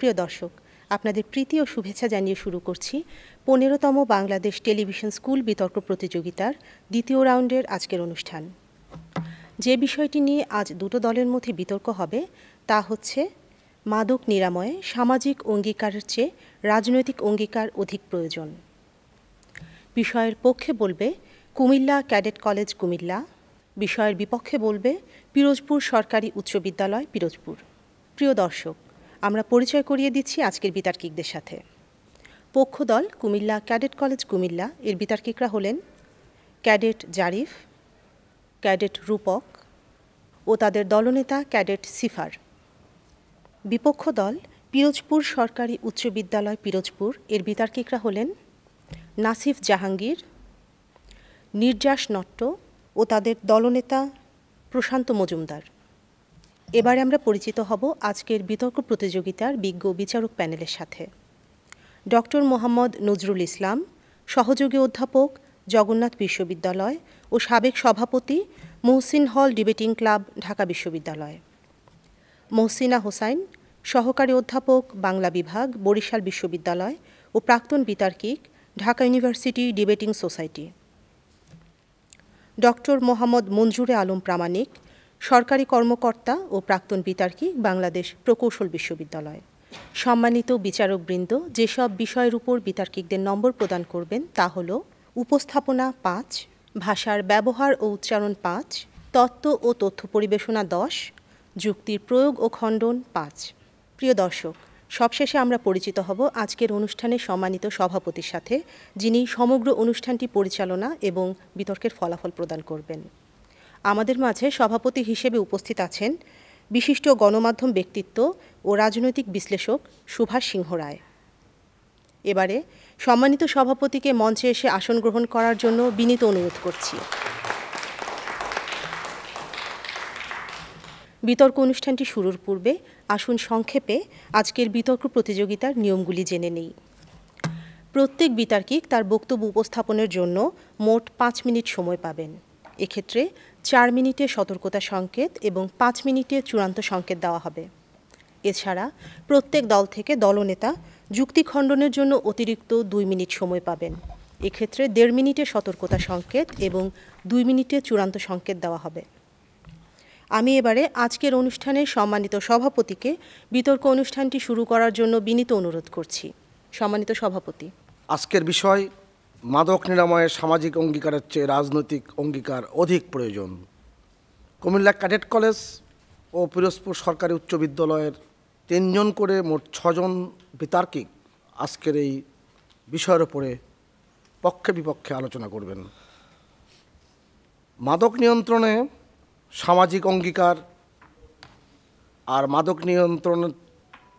প্রিয় দর্শক আপনাদের প্রীতি ও শুভেচ্ছা জানিয়ে শুরু করছি পনেরোতম বাংলাদেশ টেলিভিশন স্কুল বিতর্ক প্রতিযোগিতার দ্বিতীয় রাউন্ডের আজকের অনুষ্ঠান যে বিষয়টি নিয়ে আজ দুটো দলের মধ্যে বিতর্ক হবে তা হচ্ছে মাদক নিরাময়ে সামাজিক অঙ্গীকারের চেয়ে রাজনৈতিক অঙ্গীকার অধিক প্রয়োজন বিষয়ের পক্ষে বলবে কুমিল্লা ক্যাডেট কলেজ কুমিল্লা বিষয়ের বিপক্ষে বলবে পিরোজপুর সরকারি উচ্চ বিদ্যালয় পিরোজপুর প্রিয় দর্শক আমরা পরিচয় করিয়ে দিচ্ছি আজকের বিতার্কিকদের সাথে পক্ষদল কুমিল্লা ক্যাডেট কলেজ কুমিল্লা এর বিতার্কিকরা হলেন ক্যাডেট জারিফ ক্যাডেট রূপক ও তাদের দলনেতা ক্যাডেট সিফার বিপক্ষ দল পিরোজপুর সরকারি উচ্চ বিদ্যালয় পিরোজপুর এর বিতার্কিকরা হলেন নাসিফ জাহাঙ্গীর নির্যাস নট্ট ও তাদের দলনেতা প্রশান্ত মজুমদার এবারে আমরা পরিচিত হব আজকের বিতর্ক প্রতিযোগিতার বিজ্ঞ বিচারক প্যানেলের সাথে ডক্টর মোহাম্মদ নজরুল ইসলাম সহযোগী অধ্যাপক জগন্নাথ বিশ্ববিদ্যালয় ও সাবেক সভাপতি মহসিন হল ডিবেটিং ক্লাব ঢাকা বিশ্ববিদ্যালয় মহসিনা হোসাইন সহকারী অধ্যাপক বাংলা বিভাগ বরিশাল বিশ্ববিদ্যালয় ও প্রাক্তন বিতার্কিক Dhaka university debating society doctor Mohammad Monzure Alam Pramanik সরকারি কর্মকর্তা ও প্রাক্তন বিতার্কী বাংলাদেশ প্রকৌশল বিশ্ববিদ্যালয় সম্মানিত বিচারকবৃন্দ যেসব বিষয়ের উপর বিতার্কিকদের নম্বর প্রদান করবেন তা হল উপস্থাপনা পাঁচ ভাষার ব্যবহার ও উচ্চারণ পাঁচ তত্ত্ব ও তথ্য পরিবেশনা দশ যুক্তির প্রয়োগ ও খণ্ডন পাঁচ প্রিয় দর্শক সবশেষে আমরা পরিচিত হব আজকের অনুষ্ঠানে সম্মানিত সভাপতির সাথে যিনি সমগ্র অনুষ্ঠানটি পরিচালনা এবং বিতর্কের ফলাফল প্রদান করবেন আমাদের মাঝে সভাপতি হিসেবে উপস্থিত আছেন বিশিষ্ট গণমাধ্যম ব্যক্তিত্ব ও রাজনৈতিক বিশ্লেষক সুভাষ সিংহ রায় এবারে সম্মানিত সভাপতিকে মঞ্চে এসে আসন গ্রহণ করার জন্য বিনীত অনুরোধ করছি বিতর্ক অনুষ্ঠানটি শুরুর পূর্বে আসুন সংক্ষেপে আজকের বিতর্ক প্রতিযোগিতার নিয়মগুলি জেনে নেই প্রত্যেক বিতার্কিক তার বক্তব্য উপস্থাপনের জন্য মোট পাঁচ মিনিট সময় পাবেন এক্ষেত্রে চার মিনিটে সতর্কতা সংকেত এবং পাঁচ মিনিটে চূড়ান্ত সংকেত দেওয়া হবে এছাড়া প্রত্যেক দল থেকে দলনেতা যুক্তি খণ্ডনের জন্য অতিরিক্ত দুই মিনিট সময় পাবেন এক্ষেত্রে দেড় মিনিটে সতর্কতা সংকেত এবং দুই মিনিটে চূড়ান্ত সংকেত দেওয়া হবে আমি এবারে আজকের অনুষ্ঠানের সম্মানিত সভাপতিকে বিতর্ক অনুষ্ঠানটি শুরু করার জন্য বিনীত অনুরোধ করছি সম্মানিত সভাপতি আজকের বিষয় মাদক নিরাময়ে সামাজিক অঙ্গীকারের চেয়ে রাজনৈতিক অঙ্গীকার অধিক প্রয়োজন কুমিল্লা ক্যাডেট কলেজ ও পিরোজপুর সরকারি উচ্চ বিদ্যালয়ের তিনজন করে মোট ছজন বিতার্কিক আজকের এই বিষয়ের ওপরে পক্ষে বিপক্ষে আলোচনা করবেন মাদক নিয়ন্ত্রণে সামাজিক অঙ্গীকার আর মাদক নিয়ন্ত্রণ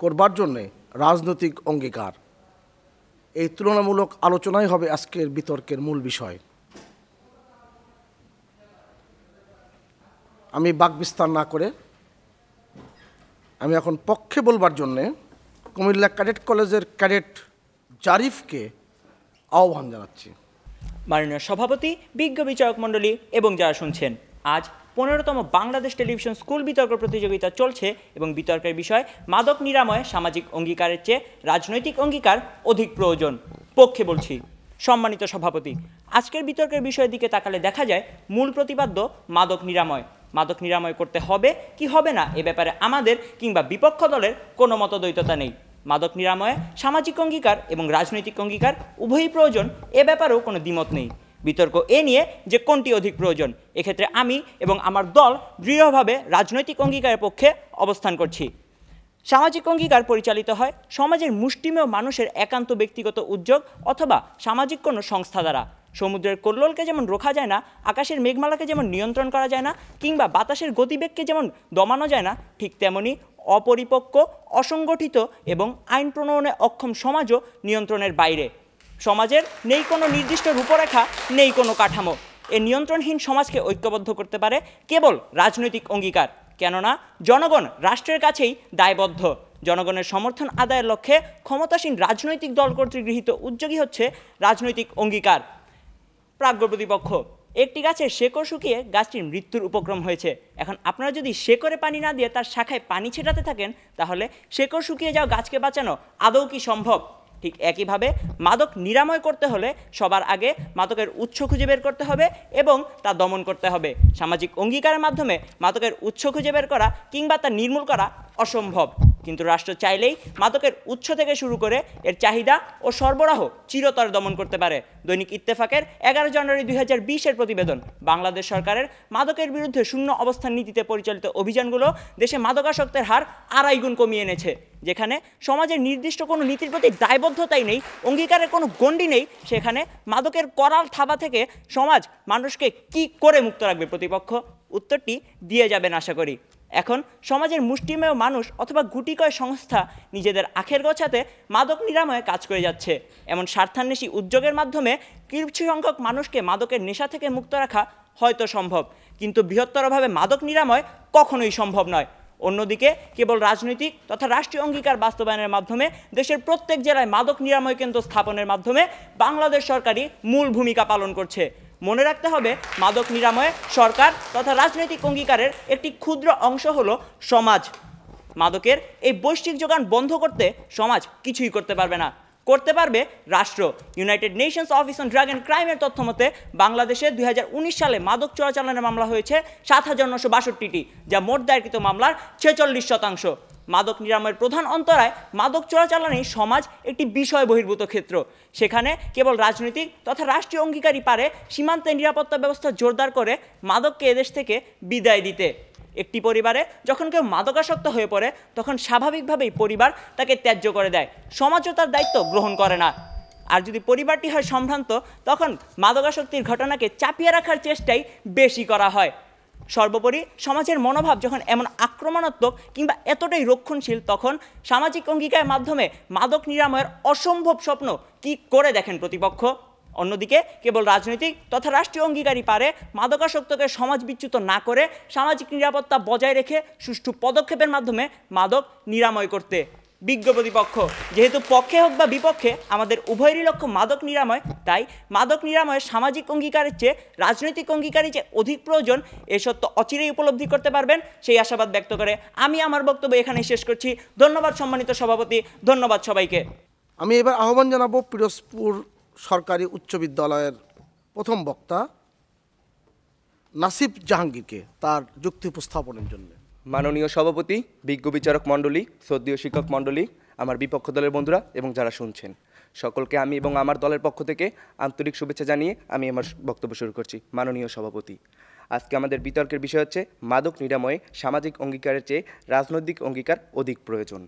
করবার জন্যে রাজনৈতিক অঙ্গীকার এই তুলনামূলক আলোচনাই হবে আজকের বিতর্কের মূল বিষয় আমি বাক বিস্তার না করে আমি এখন পক্ষে বলবার জন্যে কুমিল্লা ক্যাডেট কলেজের ক্যাডেট জারিফকে আহ্বান জানাচ্ছি মাননীয় সভাপতি বিজ্ঞ বিচারক মণ্ডলী এবং যারা শুনছেন আজ পনেরোতম বাংলাদেশ টেলিভিশন স্কুল বিতর্ক প্রতিযোগিতা চলছে এবং বিতর্কের বিষয় মাদক নিরাময়ে সামাজিক অঙ্গীকারের চেয়ে রাজনৈতিক অঙ্গীকার অধিক প্রয়োজন পক্ষে বলছি সম্মানিত সভাপতি আজকের বিতর্কের বিষয়ের দিকে তাকালে দেখা যায় মূল প্রতিপাদ্য মাদক নিরাময় মাদক নিরাময় করতে হবে কি হবে না এ ব্যাপারে আমাদের কিংবা বিপক্ষ দলের কোনো মতদ্বৈততা নেই মাদক নিরাময়ে সামাজিক অঙ্গীকার এবং রাজনৈতিক অঙ্গীকার উভয়ই প্রয়োজন এ ব্যাপারেও কোনো দ্বিমত নেই বিতর্ক এ নিয়ে যে কোনটি অধিক প্রয়োজন এক্ষেত্রে আমি এবং আমার দল দৃঢ়ভাবে রাজনৈতিক অঙ্গীকারের পক্ষে অবস্থান করছি সামাজিক অঙ্গীকার পরিচালিত হয় সমাজের মুষ্টিমেয় মানুষের একান্ত ব্যক্তিগত উদ্যোগ অথবা সামাজিক কোনো সংস্থা দ্বারা সমুদ্রের কল্লোলকে যেমন রোখা যায় না আকাশের মেঘমালাকে যেমন নিয়ন্ত্রণ করা যায় না কিংবা বাতাসের গতিবেগকে যেমন দমানো যায় না ঠিক তেমনি অপরিপক্ক অসংগঠিত এবং আইন প্রণয়নে অক্ষম সমাজও নিয়ন্ত্রণের বাইরে সমাজের নেই কোনো নির্দিষ্ট রূপরেখা নেই কোনো কাঠামো এ নিয়ন্ত্রণহীন সমাজকে ঐক্যবদ্ধ করতে পারে কেবল রাজনৈতিক অঙ্গীকার কেননা জনগণ রাষ্ট্রের কাছেই দায়বদ্ধ জনগণের সমর্থন আদায়ের লক্ষ্যে ক্ষমতাসীন রাজনৈতিক দল কর্তৃক গৃহীত উদ্যোগই হচ্ছে রাজনৈতিক অঙ্গীকার প্রাজ্ঞ প্রতিপক্ষ একটি গাছের শেকড় শুকিয়ে গাছটির মৃত্যুর উপক্রম হয়েছে এখন আপনারা যদি শেকড়ে পানি না দিয়ে তার শাখায় পানি ছেটাতে থাকেন তাহলে শেকড় শুকিয়ে যাওয়া গাছকে বাঁচানো আদৌ কি সম্ভব ঠিক একইভাবে মাদক নিরাময় করতে হলে সবার আগে মাদকের উৎস খুঁজে বের করতে হবে এবং তা দমন করতে হবে সামাজিক অঙ্গীকারের মাধ্যমে মাদকের উৎস খুঁজে বের করা কিংবা তা নির্মূল করা অসম্ভব কিন্তু রাষ্ট্র চাইলেই মাদকের উৎস থেকে শুরু করে এর চাহিদা ও সরবরাহ চিরতর দমন করতে পারে দৈনিক ইত্তেফাকের এগারো জানুয়ারি দুই হাজার বিশের প্রতিবেদন বাংলাদেশ সরকারের মাদকের বিরুদ্ধে শূন্য অবস্থান নীতিতে পরিচালিত অভিযানগুলো দেশে মাদকাসক্তের হার আড়াই গুণ কমিয়ে এনেছে যেখানে সমাজের নির্দিষ্ট কোনো নীতির প্রতি দায়বদ্ধতাই নেই অঙ্গীকারের কোনো গণ্ডি নেই সেখানে মাদকের করাল থাবা থেকে সমাজ মানুষকে কি করে মুক্ত রাখবে প্রতিপক্ষ উত্তরটি দিয়ে যাবেন আশা করি এখন সমাজের মুষ্টিমেয় মানুষ অথবা গুটিকয় সংস্থা নিজেদের আখের গোছাতে মাদক নিরাময়ে কাজ করে যাচ্ছে এমন স্বার্থান্বেষী উদ্যোগের মাধ্যমে কিছু সংখ্যক মানুষকে মাদকের নেশা থেকে মুক্ত রাখা হয়তো সম্ভব কিন্তু বৃহত্তরভাবে মাদক নিরাময় কখনোই সম্ভব নয় অন্যদিকে কেবল রাজনৈতিক তথা রাষ্ট্রীয় অঙ্গীকার বাস্তবায়নের মাধ্যমে দেশের প্রত্যেক জেলায় মাদক নিরাময় কেন্দ্র স্থাপনের মাধ্যমে বাংলাদেশ সরকারই মূল ভূমিকা পালন করছে মনে রাখতে হবে মাদক নিরাময়ে সরকার তথা রাজনৈতিক অঙ্গীকারের একটি ক্ষুদ্র অংশ হল সমাজ মাদকের এই বৈশ্বিক যোগান বন্ধ করতে সমাজ কিছুই করতে পারবে না করতে পারবে রাষ্ট্র united nations office on drug and ক্রাইমের তথ্য মতে বাংলাদেশে দুই সালে মাদক চোরাচালানের মামলা হয়েছে সাত হাজার নশো বাষট্টিটি যা মোট দায়েরকৃত মামলার ছেচল্লিশ শতাংশ মাদক নিরাময়ের প্রধান অন্তরায় মাদক চোরাচালানি সমাজ একটি বিষয় বহির্ভূত ক্ষেত্র সেখানে কেবল রাজনৈতিক তথা রাষ্ট্রীয় অঙ্গীকারই পারে সীমান্তে নিরাপত্তা ব্যবস্থা জোরদার করে মাদককে এদেশ থেকে বিদায় দিতে একটি পরিবারে যখন কেউ মাদকাসক্ত হয়ে পড়ে তখন স্বাভাবিকভাবেই পরিবার তাকে ত্যায্য করে দেয় সমাজও তার দায়িত্ব গ্রহণ করে না আর যদি পরিবারটি হয় সম্ভ্রান্ত তখন মাদকাসক্তির ঘটনাকে চাপিয়ে রাখার চেষ্টাই বেশি করা হয় সর্বোপরি সমাজের মনোভাব যখন এমন আক্রমণাত্মক কিংবা এতটাই রক্ষণশীল তখন সামাজিক অঙ্গীকার মাধ্যমে মাদক নিরাময়ের অসম্ভব স্বপ্ন কি করে দেখেন প্রতিপক্ষ অন্যদিকে কেবল রাজনৈতিক তথা রাষ্ট্রীয় অঙ্গীকারী পারে মাদকাসক্তকে সমাজ বিচ্যুত না করে সামাজিক নিরাপত্তা বজায় রেখে সুষ্ঠু পদক্ষেপের মাধ্যমে মাদক নিরাময় করতে বিজ্ঞ প্রতিপক্ষ যেহেতু পক্ষে হোক বা বিপক্ষে আমাদের উভয়েরই লক্ষ্য মাদক নিরাময় তাই মাদক নিরাময় সামাজিক অঙ্গীকারের চেয়ে রাজনৈতিক অঙ্গীকারী যে অধিক প্রয়োজন এ সত্য অচিরেই উপলব্ধি করতে পারবেন সেই আশাবাদ ব্যক্ত করে আমি আমার বক্তব্য এখানে শেষ করছি ধন্যবাদ সম্মানিত সভাপতি ধন্যবাদ সবাইকে আমি এবার আহ্বান জানাবো পিরোজপুর সরকারি উচ্চ বিদ্যালয়ের প্রথম বক্তা নাসিব জাহাঙ্গীরকে তার যুক্তি উপস্থাপনের জন্য মাননীয় সভাপতি বিজ্ঞ বিচারক মণ্ডলী শ্রদ্ধীয় শিক্ষক মণ্ডলী আমার বিপক্ষ দলের বন্ধুরা এবং যারা শুনছেন সকলকে আমি এবং আমার দলের পক্ষ থেকে আন্তরিক শুভেচ্ছা জানিয়ে আমি আমার বক্তব্য শুরু করছি মাননীয় সভাপতি আজকে আমাদের বিতর্কের বিষয় হচ্ছে মাদক নিরাময়ে সামাজিক অঙ্গীকারের চেয়ে রাজনৈতিক অঙ্গীকার অধিক প্রয়োজন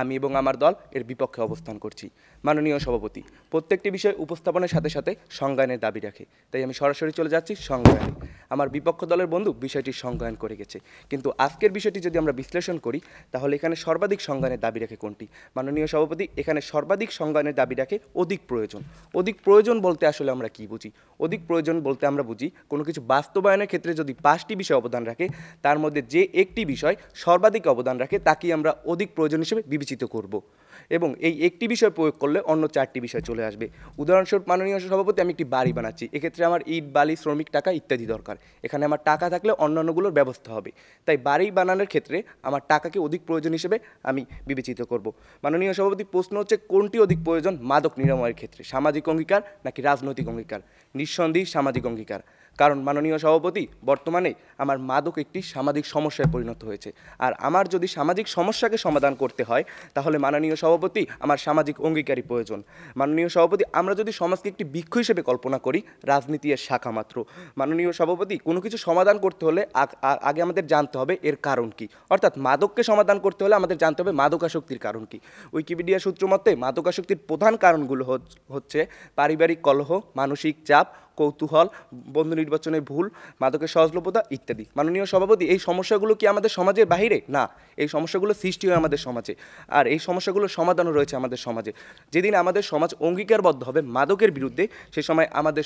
আমি এবং আমার দল এর বিপক্ষে অবস্থান করছি মাননীয় সভাপতি প্রত্যেকটি বিষয় উপস্থাপনের সাথে সাথে সংজ্ঞানের দাবি রাখে তাই আমি সরাসরি চলে যাচ্ছি সংজ্ঞানে আমার বিপক্ষ দলের বন্ধু বিষয়টি সংজ্ঞায়ন করে গেছে কিন্তু আজকের বিষয়টি যদি আমরা বিশ্লেষণ করি তাহলে এখানে সর্বাধিক সংজ্ঞানের দাবি রাখে কোনটি মাননীয় সভাপতি এখানে সর্বাধিক সংজ্ঞানের দাবি রাখে অধিক প্রয়োজন অধিক প্রয়োজন বলতে আসলে আমরা কি বুঝি অধিক প্রয়োজন বলতে আমরা বুঝি কোনো কিছু বাস্তবায়নের ক্ষেত্রে যদি পাঁচটি বিষয় অবদান রাখে তার মধ্যে যে একটি বিষয় সর্বাধিক অবদান রাখে তাকেই আমরা অধিক প্রয়োজন হিসেবে বিবেচিত করব এবং এই একটি বিষয় প্রয়োগ করলে অন্য চারটি বিষয় চলে আসবে উদাহরণস্বরূপ মাননীয় সভাপতি আমি একটি বাড়ি বানাচ্ছি এক্ষেত্রে আমার ইট বালি শ্রমিক টাকা ইত্যাদি দরকার এখানে আমার টাকা থাকলে অন্যান্যগুলোর ব্যবস্থা হবে তাই বাড়ি বানানোর ক্ষেত্রে আমার টাকাকে অধিক প্রয়োজন হিসেবে আমি বিবেচিত করব মাননীয় সভাপতি প্রশ্ন হচ্ছে কোনটি অধিক প্রয়োজন মাদক নিরাময়ের ক্ষেত্রে সামাজিক অঙ্গীকার নাকি রাজনৈতিক অঙ্গীকার নিঃসন্দেহ সামাজিক অঙ্গীকার কারণ মাননীয় সভাপতি বর্তমানে আমার মাদক একটি সামাজিক সমস্যায় পরিণত হয়েছে আর আমার যদি সামাজিক সমস্যাকে সমাধান করতে হয় তাহলে মাননীয় সভাপতি আমার সামাজিক অঙ্গীকারী প্রয়োজন মাননীয় সভাপতি আমরা যদি সমাজকে একটি বৃক্ষ হিসেবে কল্পনা করি রাজনীতি এর শাখা মাত্র মাননীয় সভাপতি কোনো কিছু সমাধান করতে হলে আগে আমাদের জানতে হবে এর কারণ কি অর্থাৎ মাদককে সমাধান করতে হলে আমাদের জানতে হবে মাদকাসক্তির কারণ কি উইকিপিডিয়া সূত্র মতে মাদকাসক্তির প্রধান কারণগুলো হচ্ছে পারিবারিক কলহ মানসিক চাপ কৌতূহল বন্ধু নির্বাচনে ভুল মাদকের সহজলভ্যতা ইত্যাদি মাননীয় সভাপতি এই সমস্যাগুলো কি আমাদের সমাজের বাহিরে না এই সমস্যাগুলো সৃষ্টি হয় আমাদের সমাজে আর এই সমস্যাগুলোর সমাধানও রয়েছে আমাদের সমাজে যেদিন আমাদের সমাজ অঙ্গীকারবদ্ধ হবে মাদকের বিরুদ্ধে সে সময় আমাদের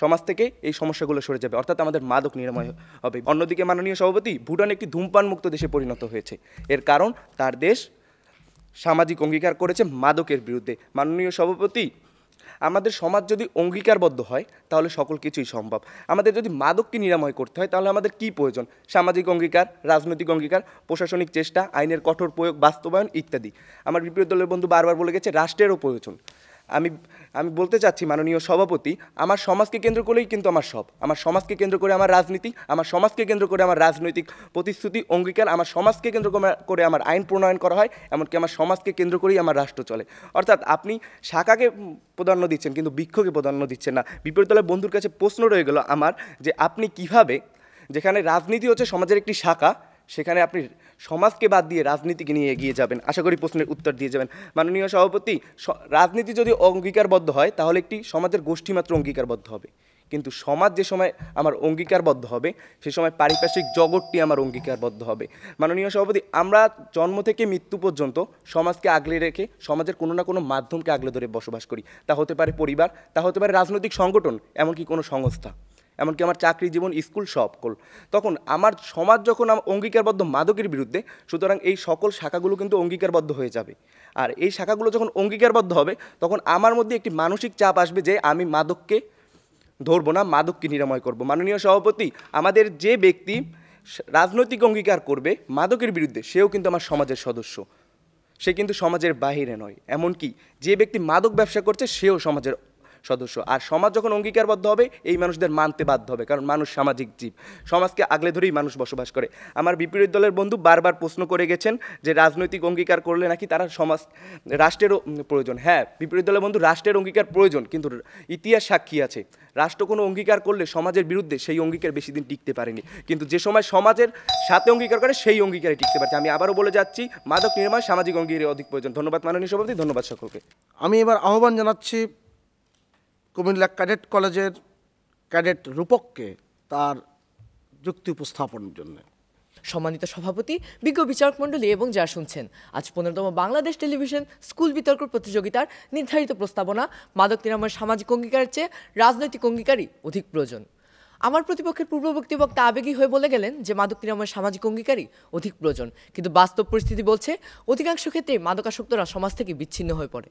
সমাজ থেকে এই সমস্যাগুলো সরে যাবে অর্থাৎ আমাদের মাদক নিরাময় হবে অন্যদিকে মাননীয় সভাপতি ভুটান একটি ধূমপান মুক্ত দেশে পরিণত হয়েছে এর কারণ তার দেশ সামাজিক অঙ্গীকার করেছে মাদকের বিরুদ্ধে মাননীয় সভাপতি আমাদের সমাজ যদি অঙ্গীকারবদ্ধ হয় তাহলে সকল কিছুই সম্ভব আমাদের যদি মাদককে নিরাময় করতে হয় তাহলে আমাদের কি প্রয়োজন সামাজিক অঙ্গীকার রাজনৈতিক অঙ্গীকার প্রশাসনিক চেষ্টা আইনের কঠোর প্রয়োগ বাস্তবায়ন ইত্যাদি আমার বিপরীত দলের বন্ধু বারবার বলে গেছে রাষ্ট্রেরও প্রয়োজন আমি আমি বলতে চাচ্ছি মাননীয় সভাপতি আমার সমাজকে কেন্দ্র করেই কিন্তু আমার সব আমার সমাজকে কেন্দ্র করে আমার রাজনীতি আমার সমাজকে কেন্দ্র করে আমার রাজনৈতিক প্রতিশ্রুতি অঙ্গীকার আমার সমাজকে কেন্দ্র করে আমার আইন প্রণয়ন করা হয় এমনকি আমার সমাজকে কেন্দ্র করেই আমার রাষ্ট্র চলে অর্থাৎ আপনি শাখাকে প্রাধান্য দিচ্ছেন কিন্তু বৃক্ষকে প্রাধান্য দিচ্ছেন না বিপরীত দলের বন্ধুর কাছে প্রশ্ন রয়ে গেল আমার যে আপনি কিভাবে যেখানে রাজনীতি হচ্ছে সমাজের একটি শাখা সেখানে আপনি সমাজকে বাদ দিয়ে রাজনীতিকে নিয়ে এগিয়ে যাবেন আশা করি প্রশ্নের উত্তর দিয়ে যাবেন মাননীয় সভাপতি রাজনীতি যদি অঙ্গীকারবদ্ধ হয় তাহলে একটি সমাজের গোষ্ঠী মাত্র অঙ্গীকারবদ্ধ হবে কিন্তু সমাজ যে সময় আমার অঙ্গীকারবদ্ধ হবে সে সময় পারিপার্শ্বিক জগৎটি আমার অঙ্গীকারবদ্ধ হবে মাননীয় সভাপতি আমরা জন্ম থেকে মৃত্যু পর্যন্ত সমাজকে আগলে রেখে সমাজের কোনো না কোনো মাধ্যমকে আগলে ধরে বসবাস করি তা হতে পারে পরিবার তা হতে পারে রাজনৈতিক সংগঠন এমনকি কোনো সংস্থা এমনকি আমার চাকরি জীবন স্কুল সকল তখন আমার সমাজ যখন অঙ্গীকারবদ্ধ মাদকের বিরুদ্ধে সুতরাং এই সকল শাখাগুলো কিন্তু অঙ্গীকারবদ্ধ হয়ে যাবে আর এই শাখাগুলো যখন অঙ্গীকারবদ্ধ হবে তখন আমার মধ্যে একটি মানসিক চাপ আসবে যে আমি মাদককে ধরবো না মাদককে নিরাময় করব মাননীয় সভাপতি আমাদের যে ব্যক্তি রাজনৈতিক অঙ্গীকার করবে মাদকের বিরুদ্ধে সেও কিন্তু আমার সমাজের সদস্য সে কিন্তু সমাজের বাহিরে নয় এমনকি যে ব্যক্তি মাদক ব্যবসা করছে সেও সমাজের সদস্য আর সমাজ যখন অঙ্গীকারবদ্ধ হবে এই মানুষদের মানতে বাধ্য হবে কারণ মানুষ সামাজিক জীব সমাজকে আগলে ধরেই মানুষ বসবাস করে আমার বিপরীত দলের বন্ধু বারবার প্রশ্ন করে গেছেন যে রাজনৈতিক অঙ্গীকার করলে নাকি তারা সমাজ রাষ্ট্রেরও প্রয়োজন হ্যাঁ বিপরীত দলের বন্ধু রাষ্ট্রের অঙ্গীকার প্রয়োজন কিন্তু ইতিহাস সাক্ষী আছে রাষ্ট্র কোনো অঙ্গীকার করলে সমাজের বিরুদ্ধে সেই অঙ্গীকার বেশি দিন টিকতে পারেনি কিন্তু যে সময় সমাজের সাথে অঙ্গীকার করে সেই অঙ্গীকারে টিকতে পারছে আমি আবারও বলে যাচ্ছি মাদক নির্মাণ সামাজিক অঙ্গীকারে অধিক প্রয়োজন ধন্যবাদ মাননীয় সভাপতি ধন্যবাদ সকলকে আমি এবার আহ্বান জানাচ্ছি কুমিল্লা ক্যাডেট কলেজের ক্যাডেট রূপককে তার যুক্তি উপস্থাপনের জন্য সম্মানিত সভাপতি বিজ্ঞ বিচারক মণ্ডলী এবং যা শুনছেন আজ পনেরোতম বাংলাদেশ টেলিভিশন স্কুল বিতর্ক প্রতিযোগিতার নির্ধারিত প্রস্তাবনা মাদক নিরাময় সামাজিক অঙ্গীকারের চেয়ে রাজনৈতিক অঙ্গীকারই অধিক প্রয়োজন আমার প্রতিপক্ষের পূর্ববর্তী বক্তা আবেগী হয়ে বলে গেলেন যে মাদক নিরাময় সামাজিক অঙ্গীকারই অধিক প্রয়োজন কিন্তু বাস্তব পরিস্থিতি বলছে অধিকাংশ ক্ষেত্রে মাদকাসক্তরা সমাজ থেকে বিচ্ছিন্ন হয়ে পড়ে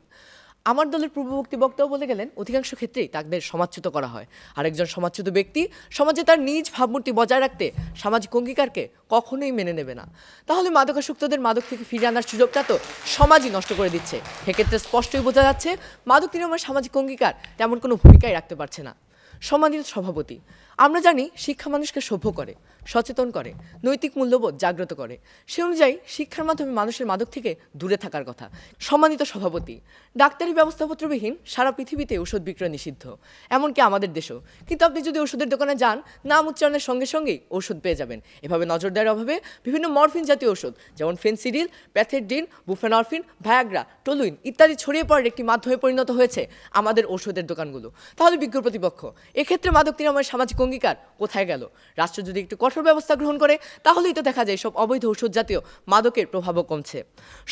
আমার দলের পূর্ববর্তী বক্তাও বলে গেলেন অধিকাংশ ক্ষেত্রেই তাদের সমাচ্যুত করা হয় আরেকজন সমাচ্যুত ব্যক্তি সমাজে তার নিজ ভাবমূর্তি বজায় রাখতে সামাজিক অঙ্গীকারকে কখনোই মেনে নেবে না তাহলে মাদকাসক্তদের মাদক থেকে ফিরে আনার সুযোগটা তো সমাজই নষ্ট করে দিচ্ছে সেক্ষেত্রে স্পষ্টই বোঝা যাচ্ছে মাদক নিরাময় সামাজিক অঙ্গীকার তেমন কোনো ভূমিকায় রাখতে পারছে না সমাজের সভাপতি আমরা জানি শিক্ষা মানুষকে সভ্য করে সচেতন করে নৈতিক মূল্যবোধ জাগ্রত করে সে অনুযায়ী শিক্ষার মাধ্যমে মানুষের মাদক থেকে দূরে থাকার কথা সম্মানিত সভাপতি ডাক্তারি ব্যবস্থাপত্রবিহীন সারা পৃথিবীতে ওষুধ বিক্রয় নিষিদ্ধ এমনকি আমাদের দেশেও কিন্তু আপনি যদি ওষুধের দোকানে যান নাম উচ্চারণের সঙ্গে সঙ্গেই ওষুধ পেয়ে যাবেন এভাবে দেওয়ার অভাবে বিভিন্ন মরফিন জাতীয় ওষুধ যেমন Phensedyl pethidine buprenorphine Viagra toluene ইত্যাদি ছড়িয়ে পড়ার একটি মাধ্যমে পরিণত হয়েছে আমাদের ওষুধের দোকানগুলো তাহলে বিজ্ঞ প্রতিপক্ষ এক্ষেত্রে মাদক নিরাময়ের সামাজিক অঙ্গীকার কোথায় গেল রাষ্ট্র যদি একটু কঠোর ব্যবস্থা গ্রহণ করে তাহলেই তো দেখা যায় সব অবৈধ ঔষধ জাতীয় মাদকের প্রভাবও কমছে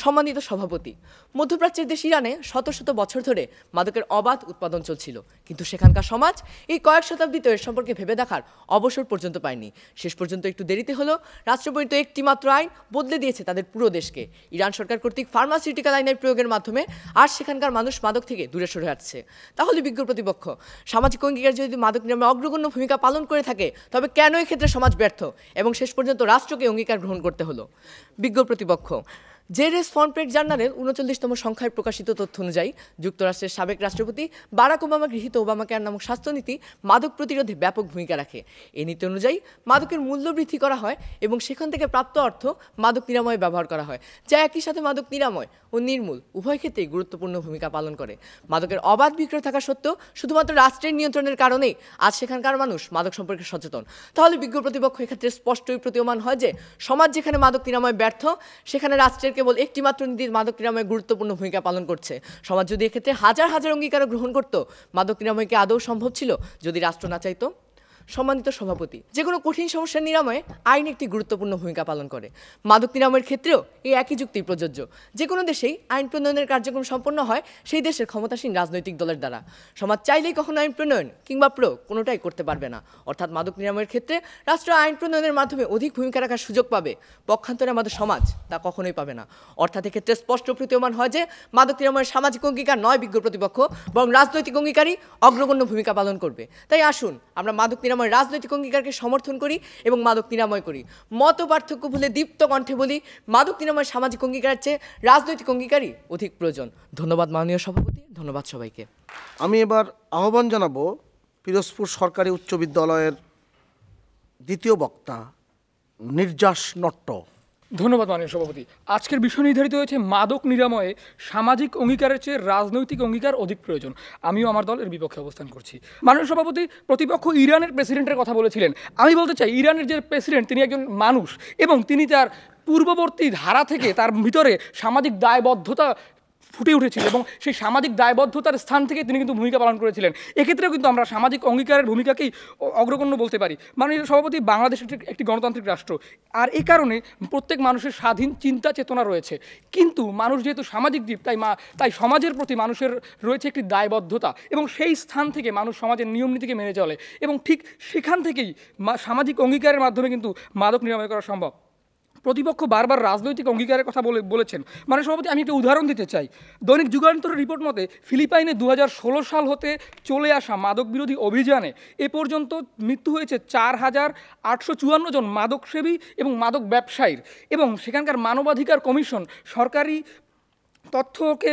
সম্মানিত সভাপতি মধ্যপ্রাচ্যের দেশ ইরানে শত শত বছর ধরে মাদকের অবাধ উৎপাদন চলছিল কিন্তু সেখানকার সমাজ এই কয়েক শতাব্দীতে এর সম্পর্কে ভেবে দেখার অবসর পর্যন্ত পায়নি শেষ পর্যন্ত একটু দেরিতে হলো রাষ্ট্রপরিত একটি মাত্র আইন বদলে দিয়েছে তাদের পুরো দেশকে ইরান সরকার কর্তৃক ফার্মাসিউটিক্যাল আইনের প্রয়োগের মাধ্যমে আর সেখানকার মানুষ মাদক থেকে দূরে সরে আসছে তাহলে বিজ্ঞ প্রতিপক্ষ সামাজিক অঙ্গীকার যদি মাদক নিয়মে অগ্রগণ্য ভূমিকা পালন করে থাকে তবে কেন এক্ষেত্রে সমাজ ব্যর্থ এবং শেষ পর্যন্ত রাষ্ট্রকে অঙ্গীকার গ্রহণ করতে হলো বিজ্ঞ প্রতিপক্ষ জেরেস ফনপ্রেট জার্নালের উনচল্লিশতম সংখ্যায় প্রকাশিত তথ্য অনুযায়ী যুক্তরাষ্ট্রের সাবেক রাষ্ট্রপতি বারাক ওবামা গৃহীত ওবামা কেয়ার নামক স্বাস্থ্যনীতি মাদক প্রতিরোধে ব্যাপক ভূমিকা রাখে এই নীতি অনুযায়ী মাদকের মূল্য বৃদ্ধি করা হয় এবং সেখান থেকে প্রাপ্ত অর্থ মাদক নিরাময়ে ব্যবহার করা হয় যা একই সাথে মাদক নিরাময় ও নির্মূল উভয় ক্ষেত্রেই গুরুত্বপূর্ণ ভূমিকা পালন করে মাদকের অবাধ বিক্রয় থাকা সত্ত্বেও শুধুমাত্র রাষ্ট্রের নিয়ন্ত্রণের কারণেই আজ সেখানকার মানুষ মাদক সম্পর্কে সচেতন তাহলে বিজ্ঞ প্রতিপক্ষ এক্ষেত্রে স্পষ্টই প্রতীয়মান হয় যে সমাজ যেখানে মাদক নিরাময় ব্যর্থ সেখানে রাষ্ট্রের কেবল একটিমাত্র নীতির মাদক নিরাময়ে গুরুত্বপূর্ণ ভূমিকা পালন করছে সমাজ যদি এক্ষেত্রে হাজার হাজার অঙ্গীকার গ্রহণ করত মাদক নিরাময়কে আদৌ সম্ভব ছিল যদি রাষ্ট্র না চাইতো সম্মানিত সভাপতি যে কোনো কঠিন সমস্যার নিরাময়ে আইন একটি গুরুত্বপূর্ণ ভূমিকা পালন করে মাদক নিরাময়ের ক্ষেত্রেও এই একই যুক্তি প্রযোজ্য যে কোনো দেশেই আইন প্রণয়নের কার্যক্রম সম্পন্ন হয় সেই দেশের ক্ষমতাসীন রাজনৈতিক দলের দ্বারা সমাজ চাইলেই কখনো আইন প্রণয়ন কিংবা প্রো কোনোটাই করতে পারবে না অর্থাৎ মাদক নিরাময়ের ক্ষেত্রে রাষ্ট্র আইন প্রণয়নের মাধ্যমে অধিক ভূমিকা রাখার সুযোগ পাবে পক্ষান্তরে আমাদের সমাজ তা কখনোই পাবে না অর্থাৎ এক্ষেত্রে স্পষ্ট প্রতীয়মান হয় যে মাদক নিরাময়ের সামাজিক অঙ্গীকার নয় বিজ্ঞ প্রতিপক্ষ বরং রাজনৈতিক অঙ্গীকারই অগ্রগণ্য ভূমিকা পালন করবে তাই আসুন আমরা মাদক নিরাময় আমার রাজনৈতিক অঙ্গীকারকে সমর্থন করি এবং মাদক নিরাময় করি মত পার্থক্য ভুলে দীপ্ত কণ্ঠে বলি মাদক নিরাময় সামাজিক অঙ্গীকারের চেয়ে রাজনৈতিক অঙ্গীকারই অধিক প্রয়োজন ধন্যবাদ মাননীয় সভাপতি ধন্যবাদ সবাইকে আমি এবার আহ্বান জানাবো পিরোজপুর সরকারি উচ্চ বিদ্যালয়ের দ্বিতীয় বক্তা নির্যাস নট্ট ধন্যবাদ মাননীয় সভাপতি আজকের বিষয় নির্ধারিত হয়েছে মাদক নিরাময়ে সামাজিক অঙ্গীকারের চেয়ে রাজনৈতিক অঙ্গীকার অধিক প্রয়োজন আমিও আমার দল এর বিপক্ষে অবস্থান করছি মাননীয় সভাপতি প্রতিপক্ষ ইরানের প্রেসিডেন্টের কথা বলেছিলেন আমি বলতে চাই ইরানের যে প্রেসিডেন্ট তিনি একজন মানুষ এবং তিনি তার পূর্ববর্তী ধারা থেকে তার ভিতরে সামাজিক দায়বদ্ধতা ফুটে উঠেছিল এবং সেই সামাজিক দায়বদ্ধতার স্থান থেকে তিনি কিন্তু ভূমিকা পালন করেছিলেন এক্ষেত্রেও কিন্তু আমরা সামাজিক অঙ্গীকারের ভূমিকাকেই অগ্রগণ্য বলতে পারি মাননীয় সভাপতি বাংলাদেশ একটি গণতান্ত্রিক রাষ্ট্র আর এই কারণে প্রত্যেক মানুষের স্বাধীন চিন্তা চেতনা রয়েছে কিন্তু মানুষ যেহেতু সামাজিক দ্বীপ তাই মা তাই সমাজের প্রতি মানুষের রয়েছে একটি দায়বদ্ধতা এবং সেই স্থান থেকে মানুষ সমাজের নিয়ম নীতিকে মেনে চলে এবং ঠিক সেখান থেকেই সামাজিক অঙ্গীকারের মাধ্যমে কিন্তু মাদক নিরাময় করা সম্ভব প্রতিপক্ষ বারবার রাজনৈতিক অঙ্গীকারের কথা বলে বলেছেন মানে সভাপতি আমি একটা উদাহরণ দিতে চাই দৈনিক যুগান্তরের রিপোর্ট মতে ফিলিপাইনে দু সাল হতে চলে আসা মাদক বিরোধী অভিযানে এ পর্যন্ত মৃত্যু হয়েছে চার হাজার আটশো চুয়ান্ন জন মাদকসেবী এবং মাদক ব্যবসায়ীর এবং সেখানকার মানবাধিকার কমিশন সরকারি তথ্যকে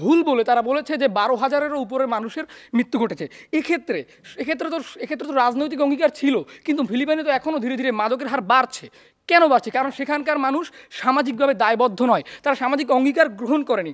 ভুল বলে তারা বলেছে যে বারো হাজারেরও উপরে মানুষের মৃত্যু ঘটেছে এক্ষেত্রে এক্ষেত্রে তো এক্ষেত্রে তো রাজনৈতিক অঙ্গীকার ছিল কিন্তু ফিলিপাইনে তো এখনও ধীরে ধীরে মাদকের হার বাড়ছে কেন বাঁচে কারণ সেখানকার মানুষ সামাজিকভাবে দায়বদ্ধ নয় তারা সামাজিক অঙ্গীকার গ্রহণ করেনি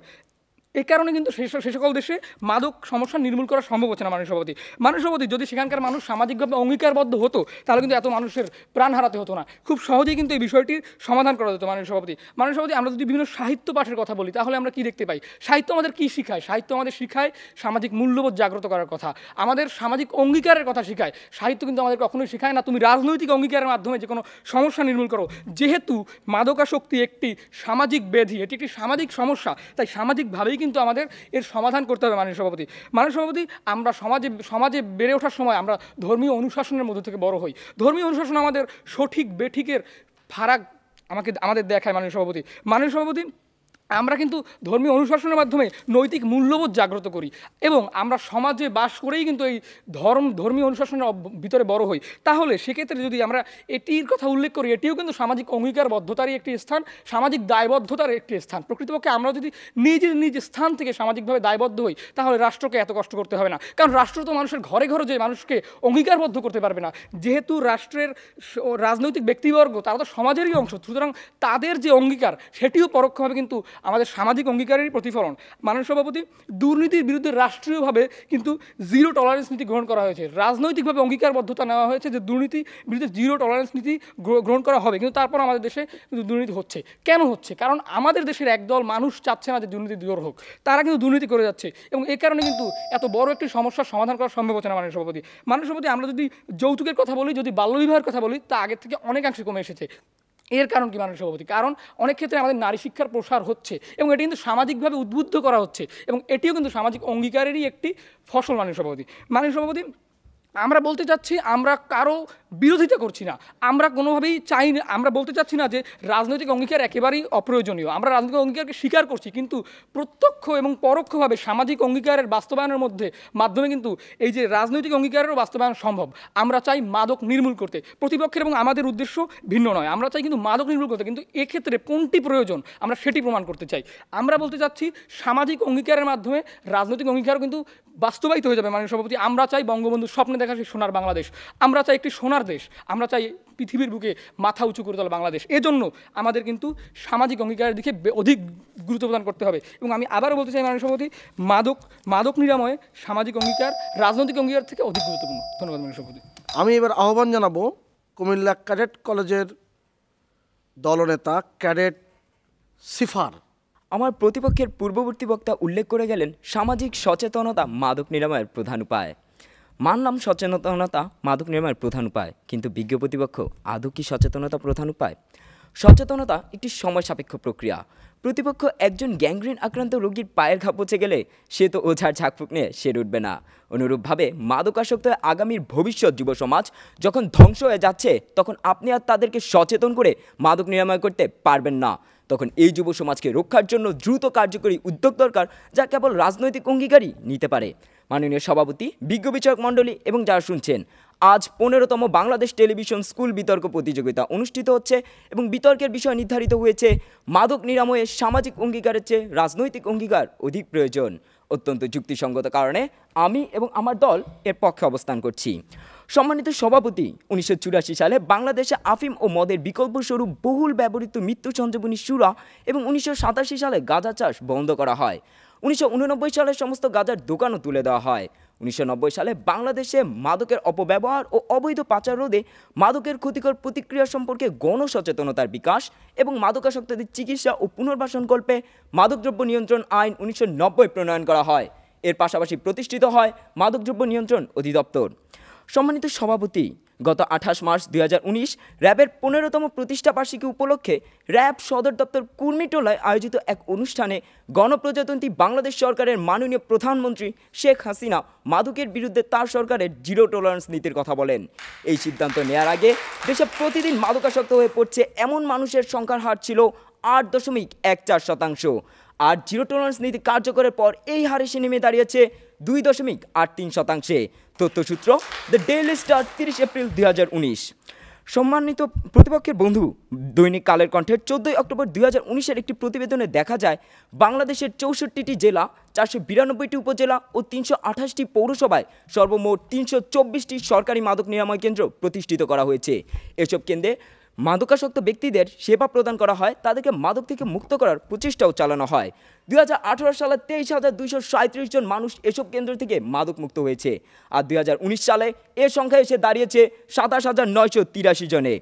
এ কারণে কিন্তু সে সকল দেশে মাদক সমস্যা নির্মূল করা সম্ভব হচ্ছে না মানুষ সভাপতি মানুষ সভাপতি যদি সেখানকার মানুষ সামাজিকভাবে অঙ্গীকারবদ্ধ হতো তাহলে কিন্তু এত মানুষের প্রাণ হারাতে হতো না খুব সহজেই কিন্তু এই বিষয়টির সমাধান করা যেত মানুষ সভাপতি মানুষ সভাপতি আমরা যদি বিভিন্ন সাহিত্য পাঠের কথা বলি তাহলে আমরা কি দেখতে পাই সাহিত্য আমাদের কি শিখায় সাহিত্য আমাদের শিখায় সামাজিক মূল্যবোধ জাগ্রত করার কথা আমাদের সামাজিক অঙ্গীকারের কথা শিখায় সাহিত্য কিন্তু আমাদের কখনোই শেখায় না তুমি রাজনৈতিক অঙ্গীকারের মাধ্যমে যে কোনো সমস্যা নির্মূল করো যেহেতু মাদকাসক্তি একটি সামাজিক ব্যাধি এটি একটি সামাজিক সমস্যা তাই সামাজিকভাবেই কিন্তু আমাদের এর সমাধান করতে হবে মাননীয় সভাপতি মাননীয় সভাপতি আমরা সমাজে সমাজে বেড়ে ওঠার সময় আমরা ধর্মীয় অনুশাসনের মধ্যে থেকে বড় হই ধর্মীয় অনুশাসন আমাদের সঠিক বেঠিকের ফারাক আমাকে আমাদের দেখায় মাননীয় সভাপতি মাননীয় সভাপতি আমরা কিন্তু ধর্মীয় অনুশাসনের মাধ্যমে নৈতিক মূল্যবোধ জাগ্রত করি এবং আমরা সমাজে বাস করেই কিন্তু এই ধর্ম ধর্মীয় অনুশাসনের ভিতরে বড় হই তাহলে সেক্ষেত্রে যদি আমরা এটির কথা উল্লেখ করি এটিও কিন্তু সামাজিক অঙ্গীকারবদ্ধতারই একটি স্থান সামাজিক দায়বদ্ধতার একটি স্থান প্রকৃতপক্ষে আমরা যদি নিজের নিজ স্থান থেকে সামাজিকভাবে দায়বদ্ধ হই তাহলে রাষ্ট্রকে এত কষ্ট করতে হবে না কারণ রাষ্ট্র তো মানুষের ঘরে ঘরে যে মানুষকে অঙ্গীকারবদ্ধ করতে পারবে না যেহেতু রাষ্ট্রের রাজনৈতিক ব্যক্তিবর্গ তারা তো সমাজেরই অংশ সুতরাং তাদের যে অঙ্গীকার সেটিও পরোক্ষভাবে কিন্তু আমাদের সামাজিক অঙ্গীকারেরই প্রতিফলন মাননীয় সভাপতি দুর্নীতির বিরুদ্ধে রাষ্ট্রীয়ভাবে কিন্তু জিরো টলারেন্স নীতি গ্রহণ করা হয়েছে রাজনৈতিকভাবে অঙ্গীকারবদ্ধতা নেওয়া হয়েছে যে দুর্নীতি বিরুদ্ধে জিরো টলারেন্স নীতি গ্রহণ করা হবে কিন্তু তারপর আমাদের দেশে কিন্তু দুর্নীতি হচ্ছে কেন হচ্ছে কারণ আমাদের দেশের একদল মানুষ চাচ্ছে না যে দুর্নীতি দূর হোক তারা কিন্তু দুর্নীতি করে যাচ্ছে এবং এই কারণে কিন্তু এত বড় একটি সমস্যার সমাধান করা সম্ভব হচ্ছে না মাননীয় সভাপতি মাননীয় সভাপতি আমরা যদি যৌতুকের কথা বলি যদি বাল্যবিবাহের কথা বলি তা আগের থেকে অনেকাংশে কমে এসেছে এর কারণ কি মানুষ সভাপতি কারণ অনেক ক্ষেত্রে আমাদের নারী শিক্ষার প্রসার হচ্ছে এবং এটি কিন্তু সামাজিকভাবে উদ্বুদ্ধ করা হচ্ছে এবং এটিও কিন্তু সামাজিক অঙ্গীকারেরই একটি ফসল মানুষ সভাপতি মানুষ সভাপতি আমরা বলতে চাচ্ছি আমরা কারো বিরোধিতা করছি না আমরা কোনোভাবেই চাই না আমরা বলতে চাচ্ছি না যে রাজনৈতিক অঙ্গীকার একেবারেই অপ্রয়োজনীয় আমরা রাজনৈতিক অঙ্গীকারকে স্বীকার করছি কিন্তু প্রত্যক্ষ এবং পরোক্ষভাবে সামাজিক অঙ্গীকারের বাস্তবায়নের মধ্যে মাধ্যমে কিন্তু এই যে রাজনৈতিক অঙ্গীকারেরও বাস্তবায়ন সম্ভব আমরা চাই মাদক নির্মূল করতে প্রতিপক্ষের এবং আমাদের উদ্দেশ্য ভিন্ন নয় আমরা চাই কিন্তু মাদক নির্মূল করতে কিন্তু এক্ষেত্রে কোনটি প্রয়োজন আমরা সেটি প্রমাণ করতে চাই আমরা বলতে চাচ্ছি সামাজিক অঙ্গীকারের মাধ্যমে রাজনৈতিক অঙ্গীকারও কিন্তু বাস্তবায়িত হয়ে যাবে মাননীয় সভাপতি আমরা চাই বঙ্গবন্ধু স্বপ্নে দেখা সোনার বাংলাদেশ আমরা চাই একটি সোনার দেশ আমরা চাই পৃথিবীর বুকে মাথা উঁচু করে তোলা বাংলাদেশ এজন্য আমাদের কিন্তু সামাজিক অঙ্গীকারের দিকে অধিক গুরুত্ব প্রদান করতে হবে এবং আমি আবারও বলতে চাই মাননীয় সভাপতি মাদক মাদক নিরাময়ে সামাজিক অঙ্গীকার রাজনৈতিক অঙ্গীকার থেকে অধিক গুরুত্বপূর্ণ ধন্যবাদ মাননীয় সভাপতি আমি এবার আহ্বান জানাবো কুমিল্লা ক্যাডেট কলেজের দলনেতা ক্যাডেট সিফার আমার প্রতিপক্ষের পূর্ববর্তী বক্তা উল্লেখ করে গেলেন সামাজিক সচেতনতা মাদক নিরাময়ের প্রধান উপায় মানলাম সচেতনতা মাদক নির্মাণের প্রধান উপায় কিন্তু বিজ্ঞ প্রতিপক্ষ আদৌ কি সচেতনতা প্রধান উপায় সচেতনতা একটি সময় সাপেক্ষ প্রক্রিয়া প্রতিপক্ষ একজন গ্যাংগ্রিন আক্রান্ত রোগীর পায়ের ঘা পচে গেলে সে তো ওঝার ঝাঁকফুক নিয়ে সেরে উঠবে না অনুরূপভাবে মাদকাসক্ত আগামীর ভবিষ্যৎ যুব সমাজ যখন ধ্বংস হয়ে যাচ্ছে তখন আপনি আর তাদেরকে সচেতন করে মাদক নিরাময় করতে পারবেন না তখন এই যুব সমাজকে রক্ষার জন্য দ্রুত কার্যকরী উদ্যোগ দরকার যা কেবল রাজনৈতিক অঙ্গীকারই নিতে পারে মাননীয় সভাপতি বিজ্ঞ বিচারক মণ্ডলী এবং যারা শুনছেন আজ পনেরোতম বাংলাদেশ টেলিভিশন স্কুল বিতর্ক প্রতিযোগিতা অনুষ্ঠিত হচ্ছে এবং বিতর্কের বিষয় নির্ধারিত হয়েছে মাদক নিরাময়ে সামাজিক অঙ্গীকারের চেয়ে রাজনৈতিক অঙ্গীকার অধিক প্রয়োজন অত্যন্ত যুক্তিসঙ্গত কারণে আমি এবং আমার দল এর পক্ষে অবস্থান করছি সম্মানিত সভাপতি উনিশশো সালে বাংলাদেশে আফিম ও মদের বিকল্প স্বরূপ বহুল ব্যবহৃত মৃত্যু সঞ্জীবনী সুরা এবং উনিশশো সালে গাঁজা চাষ বন্ধ করা হয় উনিশশো সালে সমস্ত গাঁজার দোকানও তুলে দেওয়া হয় উনিশশো সালে বাংলাদেশে মাদকের অপব্যবহার ও অবৈধ পাচার রোধে মাদকের ক্ষতিকর প্রতিক্রিয়া সম্পর্কে গণসচেতনতার বিকাশ এবং মাদকাসক্তদের চিকিৎসা ও পুনর্বাসন কল্পে মাদকদ্রব্য নিয়ন্ত্রণ আইন উনিশশো প্রণয়ন করা হয় এর পাশাপাশি প্রতিষ্ঠিত হয় মাদকদ্রব্য নিয়ন্ত্রণ অধিদপ্তর সম্মানিত সভাপতি গত আঠাশ মার্চ দুই হাজার উনিশ র্যাবের পনেরোতম প্রতিষ্ঠাবার্ষিকী উপলক্ষে র্যাব সদর দপ্তর কুর্মিটোলায় আয়োজিত এক অনুষ্ঠানে গণপ্রজাতন্ত্রী বাংলাদেশ সরকারের মাননীয় প্রধানমন্ত্রী শেখ হাসিনা মাদকের বিরুদ্ধে তার সরকারের জিরো টলারেন্স নীতির কথা বলেন এই সিদ্ধান্ত নেয়ার আগে দেশে প্রতিদিন মাদকাসক্ত হয়ে পড়ছে এমন মানুষের সংখ্যার হার ছিল আট দশমিক এক চার শতাংশ আর জিরো টলারেন্স নীতি কার্যকরের পর এই হারে সে নেমে দাঁড়িয়েছে দুই দশমিক আট তিন শতাংশে তথ্যসূত্র দ্য ডেইলি স্টার তিরিশ এপ্রিল দুই সম্মানিত প্রতিপক্ষের বন্ধু দৈনিক কালের কণ্ঠের চোদ্দোই অক্টোবর দুই হাজার উনিশের একটি প্রতিবেদনে দেখা যায় বাংলাদেশের চৌষট্টিটি জেলা চারশো বিরানব্বইটি উপজেলা ও তিনশো আঠাশটি পৌরসভায় সর্বমোট তিনশো চব্বিশটি সরকারি মাদক নিরাময় কেন্দ্র প্রতিষ্ঠিত করা হয়েছে এসব কেন্দ্রে মাদকাসক্ত ব্যক্তিদের সেবা প্রদান করা হয় তাদেরকে মাদক থেকে মুক্ত করার প্রচেষ্টাও চালানো হয় দুই হাজার আঠারো সালে তেইশ হাজার দুইশো সাঁত্রিশ জন মানুষ এসব কেন্দ্র থেকে মাদক মুক্ত হয়েছে আর দুই সালে এ সংখ্যা এসে দাঁড়িয়েছে সাতাশ হাজার নয়শো তিরাশি জনে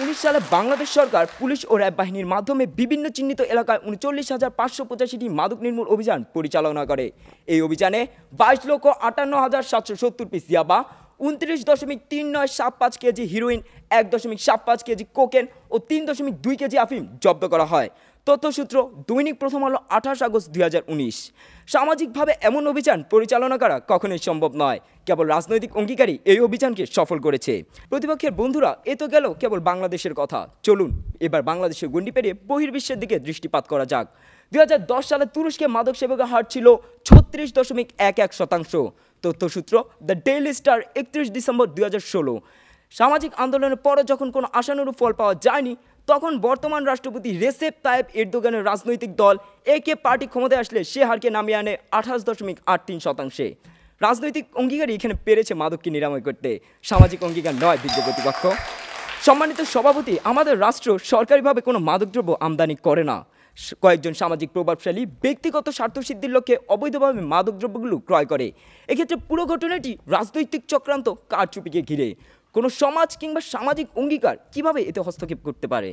দুই সালে বাংলাদেশ সরকার পুলিশ ও র্যাব বাহিনীর মাধ্যমে বিভিন্ন চিহ্নিত এলাকায় উনচল্লিশ হাজার পাঁচশো পঁচাশিটি মাদক নির্মূল অভিযান পরিচালনা করে এই অভিযানে বাইশ লক্ষ আটান্ন হাজার সাতশো সত্তর পিস ইয়াবা উনত্রিশ দশমিক তিন নয় সাত পাঁচ কেজি হিরোইন এক দশমিক সাত পাঁচ কেজি কোকেন ও তিন দশমিক দুই কেজি আফিম জব্দ করা হয় তথ্যসূত্র দৈনিক প্রথম আলো আঠাশ আগস্ট দুই হাজার উনিশ সামাজিকভাবে এমন অভিযান পরিচালনা করা কখনোই সম্ভব নয় কেবল রাজনৈতিক অঙ্গীকারী এই অভিযানকে সফল করেছে প্রতিপক্ষের বন্ধুরা এ তো গেল কেবল বাংলাদেশের কথা চলুন এবার বাংলাদেশের গণ্ডি পেরিয়ে বহির্বিশ্বের দিকে দৃষ্টিপাত করা যাক দুই সালে তুরস্কে মাদক সেবকের হার ছিল ছত্রিশ দশমিক এক এক শতাংশ তথ্যসূত্র দ্য ডেইলি স্টার একত্রিশ ডিসেম্বর দুই সামাজিক আন্দোলনের পরে যখন কোনো আশানুরূপ ফল পাওয়া যায়নি তখন বর্তমান রাষ্ট্রপতি রেসেপ তায়েব এরদোগানের রাজনৈতিক দল একে পার্টি ক্ষমতায় আসলে সে হারকে নামিয়ে আনে আঠাশ দশমিক আট তিন শতাংশে রাজনৈতিক অঙ্গীকারই এখানে পেরেছে মাদককে নিরাময় করতে সামাজিক অঙ্গীকার নয় বিজ্ঞ প্রতিপক্ষ সম্মানিত সভাপতি আমাদের রাষ্ট্র সরকারিভাবে কোনো মাদকদ্রব্য আমদানি করে না কয়েকজন সামাজিক প্রভাবশালী ব্যক্তিগত স্বার্থসিদ্ধির লক্ষ্যে অবৈধভাবে মাদকদ্রব্যগুলো ক্রয় করে এক্ষেত্রে পুরো ঘটনাটি রাজনৈতিক চক্রান্ত কারচুপিকে ঘিরে কোনো সমাজ কিংবা সামাজিক অঙ্গীকার কিভাবে এতে হস্তক্ষেপ করতে পারে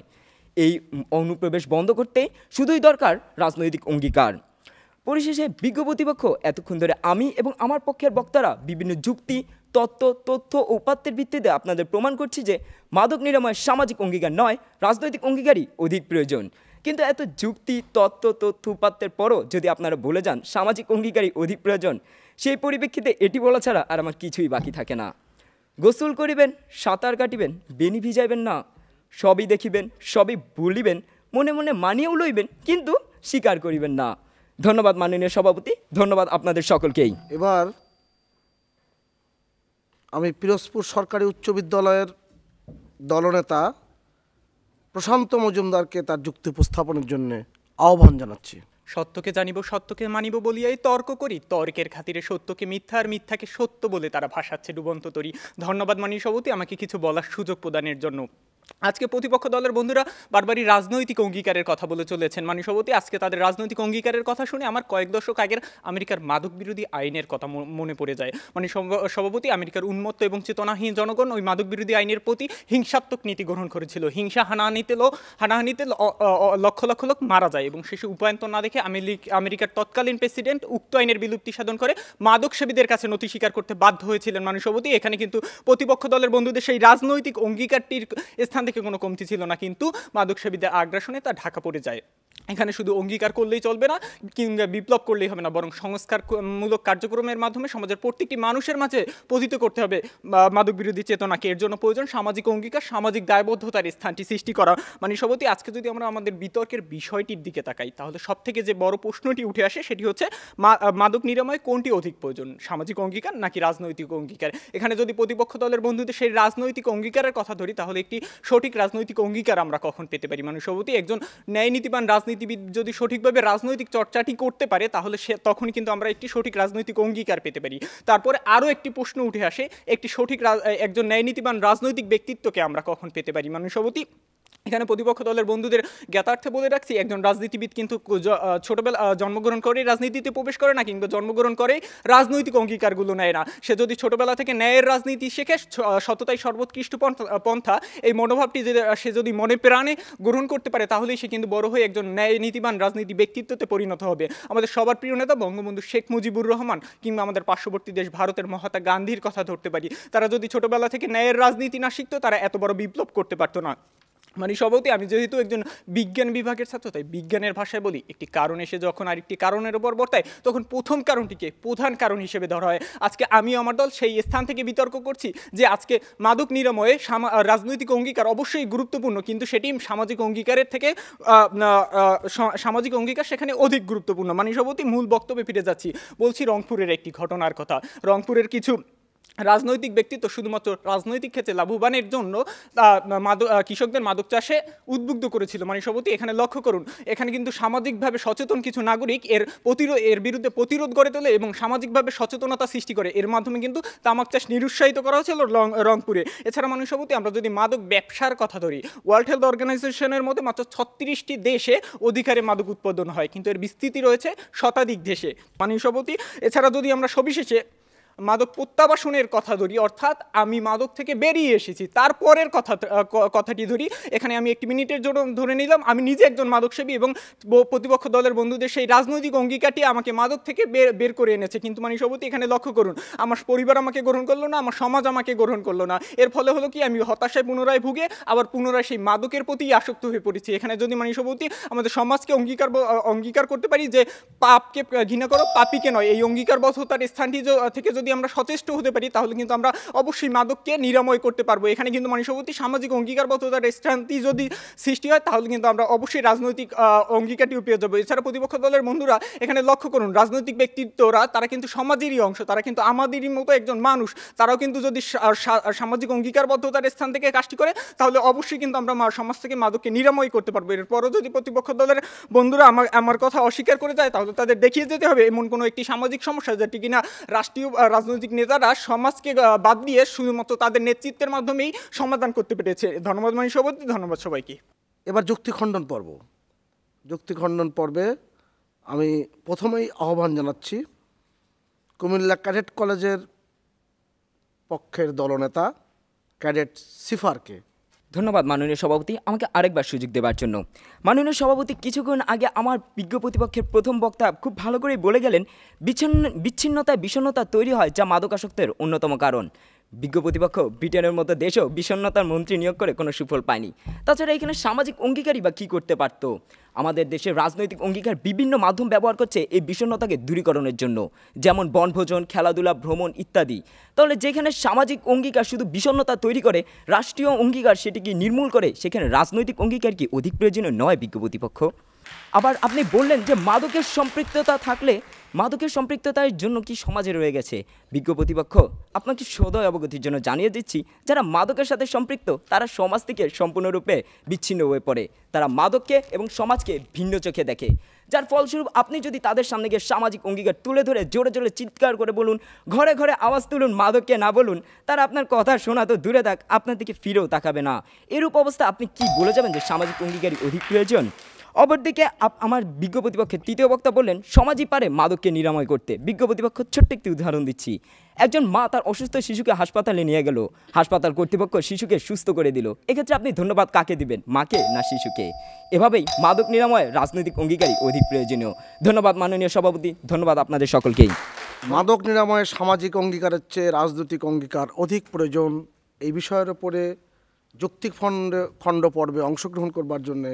এই অনুপ্রবেশ বন্ধ করতে শুধুই দরকার রাজনৈতিক অঙ্গীকার পরিশেষে বিজ্ঞ প্রতিপক্ষ এতক্ষণ ধরে আমি এবং আমার পক্ষের বক্তারা বিভিন্ন যুক্তি তত্ত্ব তথ্য ও উপাত্তের ভিত্তিতে আপনাদের প্রমাণ করছি যে মাদক নিরাময় সামাজিক অঙ্গীকার নয় রাজনৈতিক অঙ্গীকারই অধিক প্রয়োজন কিন্তু এত যুক্তি তত্ত্ব তথ্য উপাত্তের পরও যদি আপনারা বলে যান সামাজিক অঙ্গীকারী অধিক প্রয়োজন সেই পরিপ্রেক্ষিতে এটি বলা ছাড়া আর আমার কিছুই বাকি থাকে না গোসল করিবেন সাঁতার কাটিবেন বেনি ভিজাইবেন না সবই দেখিবেন সবই বলিবেন মনে মনে মানিয়েও লইবেন কিন্তু স্বীকার করিবেন না ধন্যবাদ মাননীয় সভাপতি ধন্যবাদ আপনাদের সকলকেই এবার আমি পিরোজপুর সরকারি উচ্চ বিদ্যালয়ের দলনেতা প্রশান্ত মজুমদারকে তার যুক্তি উপস্থাপনের জন্য আহ্বান জানাচ্ছি সত্যকে জানিব সত্যকে মানিব বলিয়াই তর্ক করি তর্কের খাতিরে সত্যকে মিথ্যা আর মিথ্যাকে সত্য বলে তারা ভাসাচ্ছে ডুবন্ত তরি ধন্যবাদ মানি সভাপতি আমাকে কিছু বলার সুযোগ প্রদানের জন্য আজকে প্রতিপক্ষ দলের বন্ধুরা বারবারই রাজনৈতিক অঙ্গীকারের কথা বলে চলেছেন মানে সভাপতি আজকে তাদের রাজনৈতিক অঙ্গীকারের কথা শুনে আমার কয়েক দশক আগের আমেরিকার মাদক বিরোধী আইনের কথা মনে পড়ে যায় মানে সভাপতি আমেরিকার উন্মত্ত এবং চেতনাহীন জনগণ ওই মাদক বিরোধী আইনের প্রতি হিংসাত্মক নীতি গ্রহণ করেছিল হিংসা হানাহানিতে হানাহানিতে লক্ষ লক্ষ লোক মারা যায় এবং শেষে উপায়ন্ত না দেখে আমেরিকার তৎকালীন প্রেসিডেন্ট উক্ত আইনের বিলুপ্তি সাধন করে মাদক সেবীদের কাছে নথি স্বীকার করতে বাধ্য হয়েছিলেন মানে সভাপতি এখানে কিন্তু প্রতিপক্ষ দলের বন্ধুদের সেই রাজনৈতিক অঙ্গীকারটির স্থান সেখান থেকে কোনো কমতি ছিল না কিন্তু সেবীদের আগ্রাসনে তা ঢাকা পড়ে যায় এখানে শুধু অঙ্গীকার করলেই চলবে না কিংবা বিপ্লব করলেই হবে না বরং সংস্কারমূলক কার্যক্রমের মাধ্যমে সমাজের প্রত্যেকটি মানুষের মাঝে পতিত করতে হবে মাদক বিরোধী চেতনাকে এর জন্য প্রয়োজন সামাজিক অঙ্গীকার সামাজিক দায়বদ্ধতার স্থানটি সৃষ্টি করা মানে সবতি আজকে যদি আমরা আমাদের বিতর্কের বিষয়টির দিকে তাকাই তাহলে সব থেকে যে বড় প্রশ্নটি উঠে আসে সেটি হচ্ছে মাদক নিরাময় কোনটি অধিক প্রয়োজন সামাজিক অঙ্গীকার নাকি রাজনৈতিক অঙ্গীকার এখানে যদি প্রতিপক্ষ দলের বন্ধুদের সেই রাজনৈতিক অঙ্গীকারের কথা ধরি তাহলে একটি সঠিক রাজনৈতিক অঙ্গীকার আমরা কখন পেতে পারি মানে সবতি একজন ন্যায় নীতিবান রাজনীতি রাজনীতিবিদ যদি সঠিকভাবে রাজনৈতিক চর্চাটি করতে পারে তাহলে সে তখন কিন্তু আমরা একটি সঠিক রাজনৈতিক অঙ্গীকার পেতে পারি তারপরে আরও একটি প্রশ্ন উঠে আসে একটি সঠিক একজন ন্যায়নীতিবান রাজনৈতিক ব্যক্তিত্বকে আমরা কখন পেতে পারি মানুষবতী এখানে প্রতিপক্ষ দলের বন্ধুদের জ্ঞাতার্থে বলে রাখছি একজন রাজনীতিবিদ কিন্তু ছোটবেলা জন্মগ্রহণ করে রাজনীতিতে প্রবেশ করে না কিন্তু জন্মগ্রহণ করে রাজনৈতিক অঙ্গীকারগুলো নেয় না সে যদি ছোটবেলা থেকে ন্যায়ের রাজনীতি শেখে সততাই সর্বোৎকৃষ্ট পন্থা এই মনোভাবটি সে যদি মনে প্রাণে গ্রহণ করতে পারে তাহলেই সে কিন্তু বড় হয়ে একজন ন্যায় নীতিবান রাজনীতি ব্যক্তিত্বতে পরিণত হবে আমাদের সবার প্রিয় নেতা বঙ্গবন্ধু শেখ মুজিবুর রহমান কিংবা আমাদের পার্শ্ববর্তী দেশ ভারতের মহাত্মা গান্ধীর কথা ধরতে পারি তারা যদি ছোটবেলা থেকে ন্যায়ের রাজনীতি না শিখতো তারা এত বড় বিপ্লব করতে পারতো না মানে সবতে আমি যেহেতু একজন বিজ্ঞান বিভাগের ছাত্র তাই বিজ্ঞানের ভাষায় বলি একটি কারণ এসে যখন আরেকটি কারণের উপর বর্তায় তখন প্রথম কারণটিকে প্রধান কারণ হিসেবে ধরা হয় আজকে আমি আমার দল সেই স্থান থেকে বিতর্ক করছি যে আজকে মাদক নিরাময়ে রাজনৈতিক অঙ্গীকার অবশ্যই গুরুত্বপূর্ণ কিন্তু সেটি সামাজিক অঙ্গীকারের থেকে সামাজিক অঙ্গীকার সেখানে অধিক গুরুত্বপূর্ণ মানে সভাপতি মূল বক্তব্যে ফিরে যাচ্ছি বলছি রংপুরের একটি ঘটনার কথা রংপুরের কিছু রাজনৈতিক ব্যক্তিত্ব শুধুমাত্র রাজনৈতিক ক্ষেত্রে লাভবানের জন্য মাদক কৃষকদের মাদক চাষে উদ্বুদ্ধ করেছিল মানে সভাপতি এখানে লক্ষ্য করুন এখানে কিন্তু সামাজিকভাবে সচেতন কিছু নাগরিক এর প্রতিরোধ এর বিরুদ্ধে প্রতিরোধ গড়ে তোলে এবং সামাজিকভাবে সচেতনতা সৃষ্টি করে এর মাধ্যমে কিন্তু তামাক চাষ নিরুৎসাহিত করা হয়েছিল রংপুরে এছাড়া মানুষ সবতি আমরা যদি মাদক ব্যবসার কথা ধরি ওয়ার্ল্ড হেলথ অর্গানাইজেশনের মধ্যে মাত্র ছত্রিশটি দেশে অধিকারে মাদক উৎপাদন হয় কিন্তু এর বিস্তৃতি রয়েছে শতাধিক দেশে মানুষ সভাপতি এছাড়া যদি আমরা সবিশেষে মাদক প্রত্যাবাসনের কথা ধরি অর্থাৎ আমি মাদক থেকে বেরিয়ে এসেছি তারপরের কথা কথাটি ধরি এখানে আমি একটি মিনিটের জন্য ধরে নিলাম আমি নিজে একজন মাদকসেবী এবং প্রতিপক্ষ দলের বন্ধুদের সেই রাজনৈতিক অঙ্গীকারটি আমাকে মাদক থেকে বের বের করে এনেছে কিন্তু মানে সভাপতি এখানে লক্ষ্য করুন আমার পরিবার আমাকে গ্রহণ করলো না আমার সমাজ আমাকে গ্রহণ করলো না এর ফলে হলো কি আমি হতাশায় পুনরায় ভুগে আবার পুনরায় সেই মাদকের প্রতি আসক্ত হয়ে পড়েছি এখানে যদি মানে সভাপতি আমাদের সমাজকে অঙ্গীকার অঙ্গীকার করতে পারি যে পাপকে ঘৃণা করো পাপিকে নয় এই অঙ্গীকারবদ্ধতার স্থানটি থেকে যদি আমরা সচেষ্ট হতে পারি তাহলে কিন্তু আমরা অবশ্যই মাদককে নিরাময় করতে পারবো এখানে কিন্তু মানসভাবতী সামাজিক অঙ্গীকারবদ্ধতার স্থানটি যদি সৃষ্টি হয় তাহলে কিন্তু আমরা অবশ্যই রাজনৈতিক অঙ্গীকারটিও পেয়ে যাবো এছাড়া প্রতিপক্ষ দলের বন্ধুরা এখানে লক্ষ্য করুন রাজনৈতিক ব্যক্তিত্বরা তারা কিন্তু সমাজেরই অংশ তারা কিন্তু আমাদেরই মতো একজন মানুষ তারাও কিন্তু যদি সামাজিক অঙ্গীকারবদ্ধতার স্থান থেকে কাজটি করে তাহলে অবশ্যই কিন্তু আমরা সমাজ থেকে মাদককে নিরাময় করতে পারবো এরপরও যদি প্রতিপক্ষ দলের বন্ধুরা আমার আমার কথা অস্বীকার করে যায় তাহলে তাদের দেখিয়ে যেতে হবে এমন কোনো একটি সামাজিক সমস্যা যেটি কিনা রাষ্ট্রীয় রাজনৈতিক নেতারা সমাজকে বাদ দিয়ে শুধুমাত্র তাদের নেতৃত্বের মাধ্যমেই সমাধান করতে পেরেছে ধন্যবাদ মানি সভাপতি ধন্যবাদ সবাইকে এবার যুক্তিখণ্ডন পর্ব যুক্তিখণ্ডন পর্বে আমি প্রথমেই আহ্বান জানাচ্ছি কুমিল্লা ক্যাডেট কলেজের পক্ষের দলনেতা ক্যাডেট সিফারকে ধন্যবাদ মাননীয় সভাপতি আমাকে আরেকবার সুযোগ দেবার জন্য মাননীয় সভাপতি কিছুক্ষণ আগে আমার বিজ্ঞ প্রতিপক্ষের প্রথম বক্তা খুব ভালো করেই বলে গেলেন বিচ্ছিন্ন বিচ্ছিন্নতায় বিষণ্নতা তৈরি হয় যা মাদকাসক্তের অন্যতম কারণ বিজ্ঞ প্রতিপক্ষ ব্রিটেনের মতো দেশও বিষণ্নতার মন্ত্রী নিয়োগ করে কোনো সুফল পায়নি তাছাড়া এখানে সামাজিক অঙ্গীকারই বা কী করতে পারত আমাদের দেশের রাজনৈতিক অঙ্গীকার বিভিন্ন মাধ্যম ব্যবহার করছে এই বিষণ্নতাকে দূরীকরণের জন্য যেমন বনভোজন খেলাধুলা ভ্রমণ ইত্যাদি তাহলে যেখানে সামাজিক অঙ্গীকার শুধু বিষণ্নতা তৈরি করে রাষ্ট্রীয় অঙ্গীকার সেটিকে নির্মূল করে সেখানে রাজনৈতিক অঙ্গীকার কি অধিক প্রয়োজনীয় নয় বিজ্ঞ প্রতিপক্ষ আবার আপনি বললেন যে মাদকের সম্পৃক্ততা থাকলে মাদকের সম্পৃক্ততার জন্য কি সমাজে রয়ে গেছে বিজ্ঞ প্রতিপক্ষ আপনাকে সদয় অবগতির জন্য জানিয়ে দিচ্ছি যারা মাদকের সাথে সম্পৃক্ত তারা সমাজ থেকে সম্পূর্ণরূপে বিচ্ছিন্ন হয়ে পড়ে তারা মাদককে এবং সমাজকে ভিন্ন চোখে দেখে যার ফলস্বরূপ আপনি যদি তাদের সামনে গিয়ে সামাজিক অঙ্গীকার তুলে ধরে জোরে জোরে চিৎকার করে বলুন ঘরে ঘরে আওয়াজ তুলুন মাদককে না বলুন তারা আপনার কথা শোনা তো দূরে থাক আপনার দিকে ফিরেও তাকাবে না এরূপ অবস্থা আপনি কি বলে যাবেন যে সামাজিক অঙ্গীকারী অধিক প্রয়োজন অপরদিকে আমার বিজ্ঞ প্রতিপক্ষের তৃতীয় বক্তা বললেন সমাজই পারে মাদককে নিরাময় করতে বিজ্ঞ প্রতিপক্ষ ছোট্ট একটি উদাহরণ দিচ্ছি একজন মা তার অসুস্থ শিশুকে হাসপাতালে নিয়ে গেল হাসপাতাল কর্তৃপক্ষ শিশুকে সুস্থ করে দিল এক্ষেত্রে আপনি ধন্যবাদ কাকে দিবেন মাকে না শিশুকে এভাবেই মাদক নিরাময় রাজনৈতিক অঙ্গীকারী অধিক প্রয়োজনীয় ধন্যবাদ মাননীয় সভাপতি ধন্যবাদ আপনাদের সকলকেই মাদক নিরাময়ের সামাজিক অঙ্গীকারের চেয়ে রাজনৈতিক অঙ্গীকার অধিক প্রয়োজন এই বিষয়ের ওপরে যৌক্তিক খণ্ড খণ্ড পর্বে অংশগ্রহণ করবার জন্যে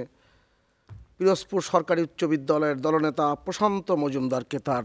পিরোজপুর সরকারি উচ্চ বিদ্যালয়ের দলনেতা প্রশান্ত মজুমদারকে তার